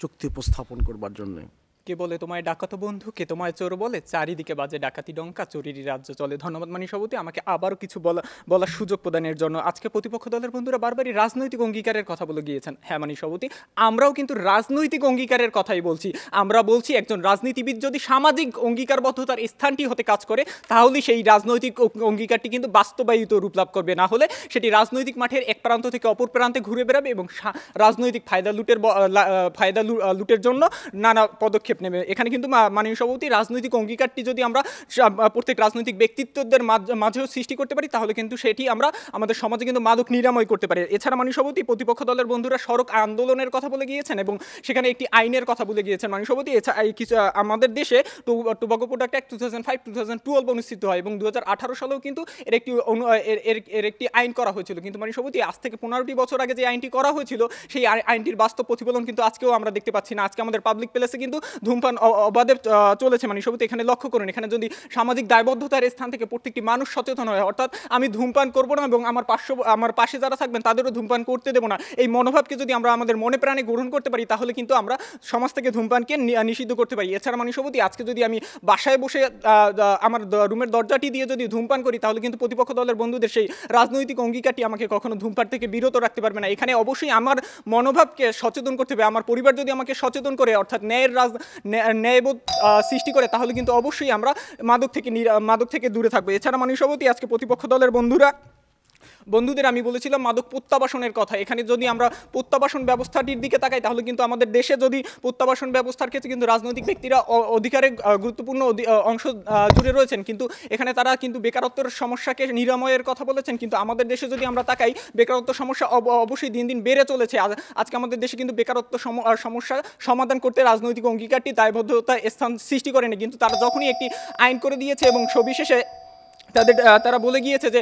চুক্তি উপস্থাপন করবার জন্যে কে বলে তোমায় ডাকাত বন্ধু কে তোমায় চোর বলে চারিদিকে বাজে ডাকাতি ডঙ্কা চুরির রাজ্য চলে ধন্যবাদ মানি সভাপতি আমাকে আবারও কিছু বলা বলার সুযোগ প্রদানের জন্য আজকে প্রতিপক্ষ দলের বন্ধুরা বারবারই রাজনৈতিক অঙ্গীকারের কথা বলে গিয়েছেন হ্যাঁ মানি সভাপতি আমরাও কিন্তু রাজনৈতিক অঙ্গীকারের কথাই বলছি আমরা বলছি একজন রাজনীতিবিদ যদি সামাজিক অঙ্গীকারবদ্ধতার স্থানটি হতে কাজ করে তাহলে সেই রাজনৈতিক অঙ্গীকারটি কিন্তু বাস্তবায়িত রূপ লাভ করবে না হলে সেটি রাজনৈতিক মাঠের এক প্রান্ত থেকে অপর প্রান্তে ঘুরে বেড়াবে এবং রাজনৈতিক ফায়দা লুটের ফায়দা লুটের জন্য নানা পদক্ষেপ পদক্ষেপ নেবে এখানে কিন্তু মাননীয় সভাপতি রাজনৈতিক অঙ্গীকারটি যদি আমরা প্রত্যেক রাজনৈতিক ব্যক্তিত্বদের মাঝেও সৃষ্টি করতে পারি তাহলে কিন্তু সেটি আমরা আমাদের সমাজে কিন্তু মাদক নিরাময় করতে পারি এছাড়া মাননীয় সভাপতি প্রতিপক্ষ দলের বন্ধুরা সড়ক আন্দোলনের কথা বলে গিয়েছেন এবং সেখানে একটি আইনের কথা বলে গিয়েছেন মাননীয় সভাপতি এছাড়া কিছু আমাদের দেশে tobacco product act two thousand five two thousand twelve অনুষ্ঠিত হয় এবং দু সালেও কিন্তু এর একটি এর একটি আইন করা হয়েছিল কিন্তু মাননীয় সভাপতি আজ থেকে পনেরোটি বছর আগে যে আইনটি করা হয়েছিল সেই আইনটির বাস্তব প্রতিফলন কিন্তু আজকেও আমরা দেখতে পাচ্ছি না আজকে আমাদের পাবলিক প্লেসে কিন্তু ধূমপান অবাধে চলেছে মানে সবুজ এখানে লক্ষ্য করুন এখানে যদি সামাজিক দায়বদ্ধতার স্থান থেকে প্রত্যেকটি মানুষ সচেতন হয় অর্থাৎ আমি ধূমপান করব না এবং আমার পার্শ্ব আমার পাশে যারা থাকবেন তাদেরও ধূমপান করতে দেবো না এই মনোভাবকে যদি আমরা আমাদের মনে প্রাণে গ্রহণ করতে পারি তাহলে কিন্তু আমরা সমাজ থেকে ধূমপানকে নিষিদ্ধ করতে পারি এছাড়া মানে সবুজ আজকে যদি আমি বাসায় বসে আমার রুমের দরজাটি দিয়ে যদি ধূমপান করি তাহলে কিন্তু প্রতিপক্ষ দলের বন্ধুদের সেই রাজনৈতিক অঙ্গীকারটি আমাকে কখনো ধূমপান থেকে বিরত রাখতে পারবে না এখানে অবশ্যই আমার মনোভাবকে সচেতন করতে হবে আমার পরিবার যদি আমাকে সচেতন করে অর্থাৎ ন্যায়ের রাজ ন্যায়বোধ সৃষ্টি করে তাহলে কিন্তু অবশ্যই আমরা মাদক থেকে মাদক থেকে দূরে থাকবো এছাড়া মানুষ মানুষবতী আজকে প্রতিপক্ষ দলের বন্ধুরা বন্ধুদের আমি বলেছিলাম মাদক প্রত্যাবাসনের কথা এখানে যদি আমরা প্রত্যাবাসন ব্যবস্থাটির দিকে তাকাই তাহলে কিন্তু আমাদের দেশে যদি প্রত্যাবাসন ব্যবস্থার ক্ষেত্রে কিন্তু রাজনৈতিক ব্যক্তিরা অধিকারের গুরুত্বপূর্ণ অংশ জুড়ে রয়েছেন কিন্তু এখানে তারা কিন্তু বেকারত্বের সমস্যাকে নিরাময়ের কথা বলেছেন কিন্তু আমাদের দেশে যদি আমরা তাকাই বেকারত্ব সমস্যা অবশ্যই দিন দিন বেড়ে চলেছে আজকে আমাদের দেশে কিন্তু বেকারত্ব সমস্যা সমাধান করতে রাজনৈতিক অঙ্গীকারটি দায়বদ্ধতা স্থান সৃষ্টি করেনি কিন্তু তারা যখনই একটি আইন করে দিয়েছে এবং সবিশেষে তাদের তারা বলে গিয়েছে যে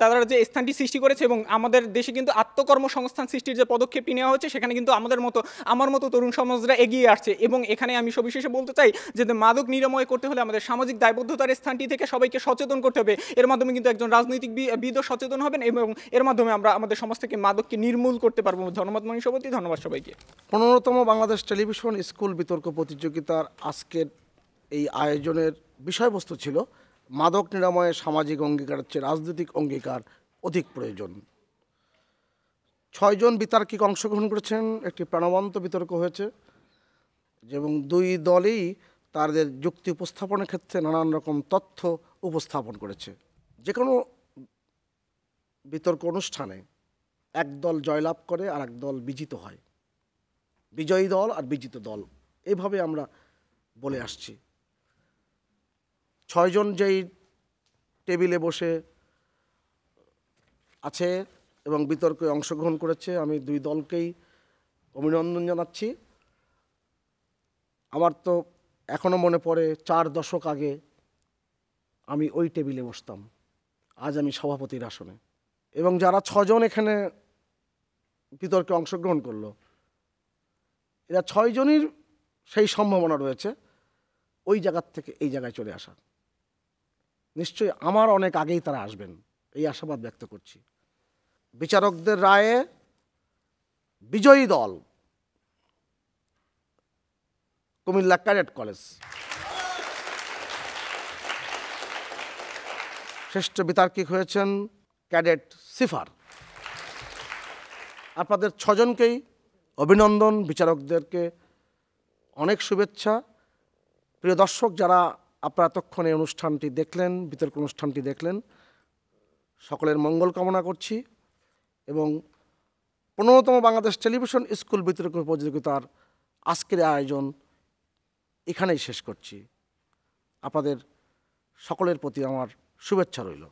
তারা যে স্থানটি সৃষ্টি করেছে এবং আমাদের দেশে কিন্তু আত্মকর্মসংস্থান সৃষ্টির যে পদক্ষেপটি নেওয়া হচ্ছে সেখানে কিন্তু আমাদের মতো আমার মতো তরুণ সমাজরা এগিয়ে আসছে এবং এখানে আমি সবিশেষে বলতে চাই যে মাদক নিরাময় করতে হলে আমাদের সামাজিক দায়বদ্ধতার স্থানটি থেকে সবাইকে সচেতন করতে হবে এর মাধ্যমে কিন্তু একজন রাজনৈতিক বিদ সচেতন হবেন এবং এর মাধ্যমে আমরা আমাদের সমাজ থেকে মাদককে নির্মূল করতে পারবো ধন্যবাদ সভাপতি ধন্যবাদ সবাইকে পনেরোতম বাংলাদেশ টেলিভিশন স্কুল বিতর্ক প্রতিযোগিতার আজকের এই আয়োজনের বিষয়বস্তু ছিল মাদক নিরাময়ে সামাজিক অঙ্গীকার হচ্ছে রাজনৈতিক অঙ্গীকার অধিক প্রয়োজন ছয়জন বিতার্কিক অংশগ্রহণ করেছেন একটি প্রাণবন্ত বিতর্ক হয়েছে এবং দুই দলই তাদের যুক্তি উপস্থাপনের ক্ষেত্রে নানান রকম তথ্য উপস্থাপন করেছে যে কোনো বিতর্ক অনুষ্ঠানে এক দল জয়লাভ করে আর এক দল বিজিত হয় বিজয়ী দল আর বিজিত দল এভাবে আমরা বলে আসছি ছয়জন যেই টেবিলে বসে আছে এবং বিতর্কে অংশগ্রহণ করেছে আমি দুই দলকেই অভিনন্দন জানাচ্ছি আমার তো এখনও মনে পড়ে চার দশক আগে আমি ওই টেবিলে বসতাম আজ আমি সভাপতির আসনে এবং যারা ছজন এখানে বিতর্কে অংশগ্রহণ করলো এরা ছয়জনের সেই সম্ভাবনা রয়েছে ওই জায়গার থেকে এই জায়গায় চলে আসা নিশ্চয়ই আমার অনেক আগেই তারা আসবেন এই আশাবাদ ব্যক্ত করছি বিচারকদের রায়ে বিজয়ী দল কুমিল্লা ক্যাডেট কলেজ শ্রেষ্ঠ বিতার্কিক হয়েছেন ক্যাডেট সিফার আপনাদের ছজনকেই অভিনন্দন বিচারকদেরকে অনেক শুভেচ্ছা প্রিয় দর্শক যারা আপনারা এতক্ষণে অনুষ্ঠানটি দেখলেন বিতর্ক অনুষ্ঠানটি দেখলেন সকলের মঙ্গল কামনা করছি এবং পনেরোতম বাংলাদেশ টেলিভিশন স্কুল বিতর্ক প্রতিযোগিতার আজকের আয়োজন এখানেই শেষ করছি আপনাদের সকলের প্রতি আমার শুভেচ্ছা রইল